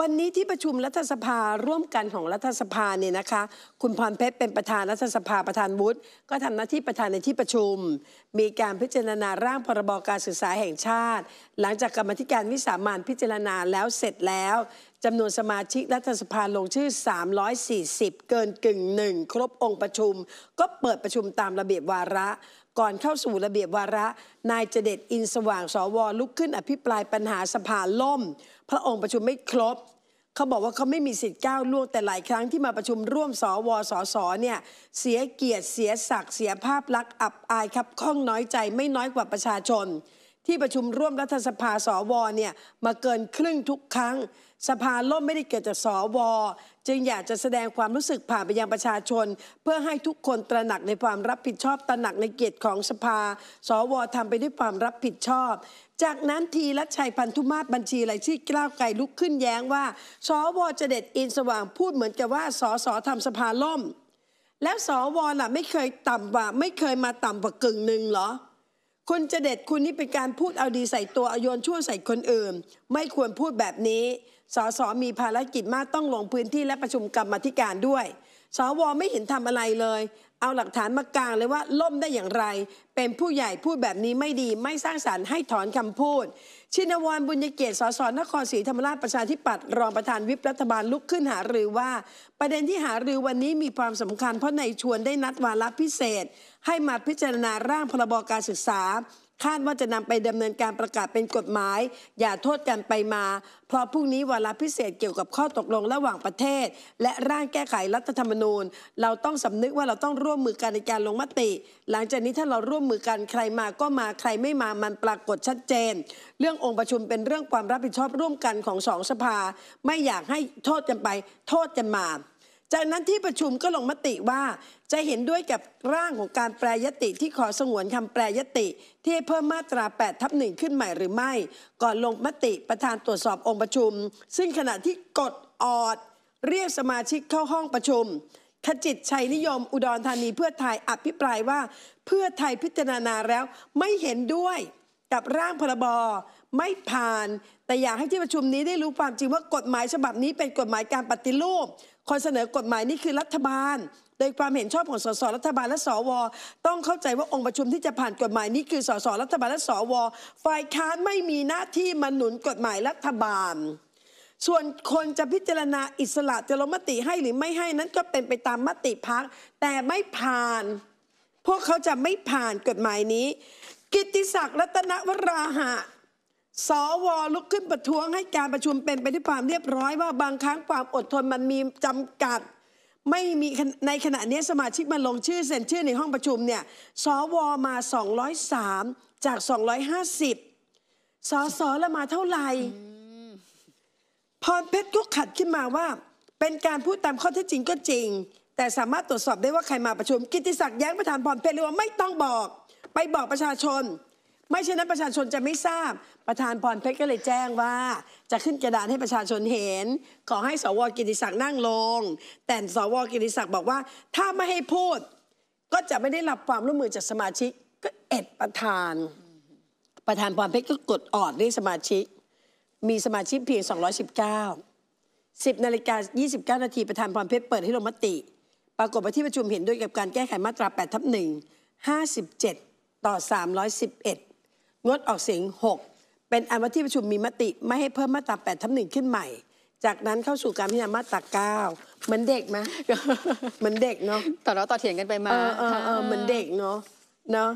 วันนี้ที่ประชุมรัฐสภาร่วมกันของรัฐสภาเนี่ยนะคะ คุณพรเพชรเป็นประธานรัฐสภาประธานวุฒิก็ทำหน้าที่ประธานในที่ประชุม มีการพิจารณาร่างพรบการศึกษาแห่งชาติ หลังจากกรรมธิการวิสามันพิจารณาแล้วเสร็จแล้วจำนวนสมาชิกรัฐสภาลงชื่อ 340 เกินกึ่งหนึ่งครบองค์ประชุม ก็เปิดประชุมตามระเบียบวาระ ก่อนเข้าสู่ระเบียบวาระนายเจเดตอินสว่างสวลุกขึ้นอภิปรายปัญหาสภาล่มพระองค์ประชุมไม่ครบ เขาบอกว่าเขาไม่มีสิทธิ์ก้าวล่วงแต่หลายครั้งที่มาประชุมร่วมสวสสเนี่ยเสียเกียรติเสียศักดิ์เสียภาพลักษณ์อับอายครับข้องน้อยใจไม่น้อยกว่าประชาชนที่ประชุมร่วมรัฐสภาสวเนี่ยมาเกินครึ่งทุกครั้งสภาล่มไม่ได้เกิดจากสวจึงอยากจะแสดงความรู้สึกผ่านไปยังประชาชน เพื่อให้ทุกคนตระหนักในความรับผิดชอบตระหนักในเกียรติของสภา สวทำไปด้วยความรับผิดชอบ จากนั้นทีรัชัยพันธุมาศบัญชีรายชื่อกล้าวไกลลุกขึ้นแย้งว่าสวจะเด็ดอินสว่างพูดเหมือนกับว่าสสทำสภาล่ม แล้วสวล่ะไม่เคยต่ำกว่า ไม่เคยมาต่ำกว่ากึ่งหนึ่งเหรอคุณจะเด็ดคุณนี่เป็นการพูดเอาดีใส่ตัวเอาโยนชั่วใส่คนอื่นไม่ควรพูดแบบนี้สส มีภารกิจมากต้องลงพื้นที่และประชุมกรรมธิการด้วย สวไม่เห็นทำอะไรเลย เอาหลักฐานมากลางเลยว่าล่มได้อย่างไร เป็นผู้ใหญ่พูดแบบนี้ไม่ดีไม่สร้างสารรค์ให้ถอนคำพูด ชินวรบุญยเกศสส นครศรีธรรมราช ประชาธิปัตย์รองประธานวิปรัฐบาลลุกขึ้นหาหรือว่า ประเด็นที่หารือวันนี้มีความสำคัญเพราะในชวนได้นัดวาระพิเศษ ให้มาพิจารณาร่างพรบการศึกษาคาดว่าจะนำไปดำเนินการประกาศเป็นกฎหมาย อย่าโทษกันไปมา เพราะพรุ่งนี้วาระพิเศษเกี่ยวกับข้อตกลงระหว่างประเทศและร่างแก้ไขรัฐธรรมนูญ เราต้องสำนึกว่าเราต้องร่วมมือกันในการลงมติ หลังจากนี้ถ้าเราร่วมมือกันใครมาก็มาใครไม่มามันปรากฏชัดเจน เรื่ององค์ประชุมเป็นเรื่องความรับผิดชอบร่วมกันของสองสภา ไม่อยากให้โทษกันไป โทษกันมาจากนั้นที่ประชุมก็ลงมติว่า จะเห็นด้วยกับร่างของการแปรยติที่ขอสงวนคำแปรยติที่เพิ่มมาตรา8ทับหนึ่งขึ้นใหม่หรือไม่ก่อนลงมติประธานตรวจสอบองค์ประชุม ซึ่งขณะที่กดออดเรียกสมาชิกเข้าห้องประชุมขจิตชัยนิยมอุดรธานีเพื่อไทยอภิปรายว่า เพื่อไทยพิจารณาแล้วไม่เห็นด้วยกับร่างพรบไม่ผ่านแต่อยากให้ที่ประชุมนี้ได้รู้ความจริงว่ากฎหมายฉบับนี้เป็นกฎหมายการปฏิรูปคนเสนอกฎหมายนี้คือรัฐบาล โดยความเห็นชอบของสสรัฐบาลและสวต้องเข้าใจว่าองค์ประชุมที่จะผ่านกฎหมายนี้คือสสรัฐบาลและสวฝ่ายค้านไม่มีหน้าที่มาหนุนกฎหมายรัฐบาล ส่วนคนจะพิจารณาอิสระจะลงมติให้หรือไม่ให้นั้นก็เป็นไปตามมติพักแต่ไม่ผ่าน พวกเขาจะไม่ผ่านกฎหมายนี้ กิติศักดิ์รัตนวราหะสวลุกขึ้นประท้วงให้การประชุมเป็นไปด้วยความเรียบร้อยว่าบางครั้งความอดทนมันมีจำกัด ไม่มีในขณะนี้สมาชิกมาลงชื่อเซ็นชื่อในห้องประชุมเนี่ยสวมา 203 จาก 250สสละมาเท่าไหร่พรเพชรก็ขัดขึ้นมาว่า เป็นการพูดตามข้อเท็จจริงก็จริง แต่สามารถตรวจสอบได้ว่าใครมาประชุม กิติศักดิ์แย้งประธานพรเพชรเลยว่าไม่ต้องบอกไปบอกประชาชนไม่เช่นนั้นประชาชนจะไม่ทราบ ประธานพรเพชรก็เลยแจ้งว่า จะขึ้นกระดานให้ประชาชนเห็น ขอให้สวกิติศักดิ์นั่งลง แต่สวกิติศักดิ์บอกว่าถ้าไม่ให้พูด ก็จะไม่ได้รับความร่วมมือจากสมาชิก ก็เอ็ดประธาน ประธานพรเพชรก็กดออดเรียกสมาชิก มีสมาชิกเพียง219 10นาฬิกา29นาทีประธานพรเพชรเปิดให้ลงมติ ปรากฏว่าที่ประชุมเห็นด้วยกับการแก้ไขมาตรา8ทับ1 57ต่อ311งดออกเสียง6เป็นอันว่าที่ประชุมมีมติ ไม่ให้เพิ่มมาตรา8ทับหนึ่งขึ้นใหม่ จากนั้นเข้าสู่การพิจารณามาตราเก้าเหมือนเด็กไหมเหมือนเด็กเนาะต่อเราต่อเถียงกันไปมาเออเออเหมือนเด็กเนาะเนาะ